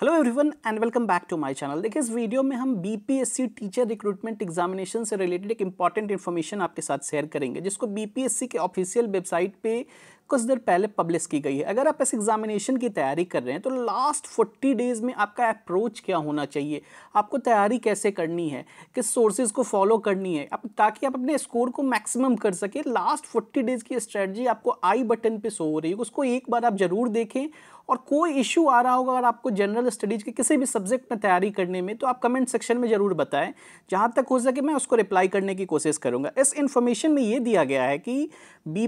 hello everyone and welcome back to my channel देखिए इस video में हम बीपीएससी टीचर रिक्रूटमेंट एग्जामिनेशन से रिलेटेड एक इंपॉर्टेंट इन्फॉर्मेशन आपके साथ शेयर करेंगे जिसको बीपीएससी के ऑफिशियल वेबसाइट पे कुछ देर पहले पब्लिश की गई है अगर आप इस एग्जामिनेशन की तैयारी कर रहे हैं तो लास्ट फोर्टी डेज़ में आपका अप्रोच क्या होना चाहिए आपको तैयारी कैसे करनी है किस सोर्सेज को फॉलो करनी है अब ताकि आप अपने स्कोर को मैक्सिमम कर सके लास्ट फोर्टी डेज़ की स्ट्रेटजी आपको आई बटन पे सो हो रही है उसको एक बार आप ज़रूर देखें और कोई इशू आ रहा होगा अगर आपको जनरल स्टडीज़ के किसी भी सब्जेक्ट में तैयारी करने में तो आप कमेंट सेक्शन में ज़रूर बताएं जहाँ तक हो सके मैं उसको रिप्लाई करने की कोशिश करूँगा इस इन्फॉर्मेशन में ये दिया गया है कि बी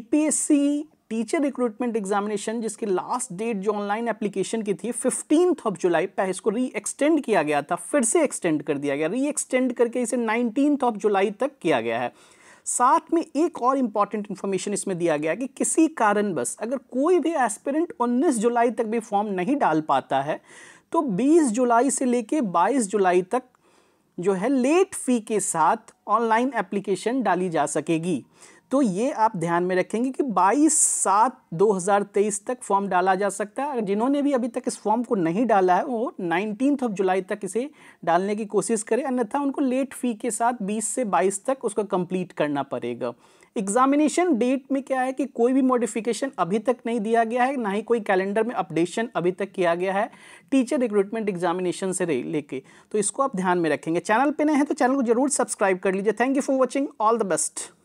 टीचर रिक्रूटमेंट एग्जामिनेशन जिसकी लास्ट डेट जो ऑनलाइन एप्लीकेशन की थी फिफ्टीन ऑफ जुलाई पर इसको री एक्सटेंड किया गया था फिर से एक्सटेंड कर दिया गया री एक्सटेंड करके इसे नाइनटीन ऑफ जुलाई तक किया गया है साथ में एक और इंपॉर्टेंट इन्फॉर्मेशन इसमें दिया गया कि किसी कारणवश अगर कोई भी एस्पिरेंट 19 जुलाई तक भी फॉर्म नहीं डाल पाता है तो 20 जुलाई से लेके 22 जुलाई तक जो है लेट फ़ी के साथ ऑनलाइन एप्लीकेशन डाली जा सकेगी तो ये आप ध्यान में रखेंगे कि 22 सात 2023 तक फॉर्म डाला जा सकता है अगर जिन्होंने भी अभी तक इस फॉर्म को नहीं डाला है वो नाइनटीन ऑफ जुलाई तक इसे डालने की कोशिश करें अन्यथा उनको लेट फी के साथ 20 से 22 तक उसको कंप्लीट करना पड़ेगा एग्जामिनेशन डेट में क्या है कि कोई भी मॉडिफिकेशन अभी तक नहीं दिया गया है ना ही कोई कैलेंडर में अपडेशन अभी तक किया गया है टीचर रिक्रूटमेंट एग्जामिनेशन से लेके तो इसको आप ध्यान में रखेंगे चैनल पे नए हैं तो चैनल को जरूर सब्सक्राइब कर लीजिए thank you for watching all the best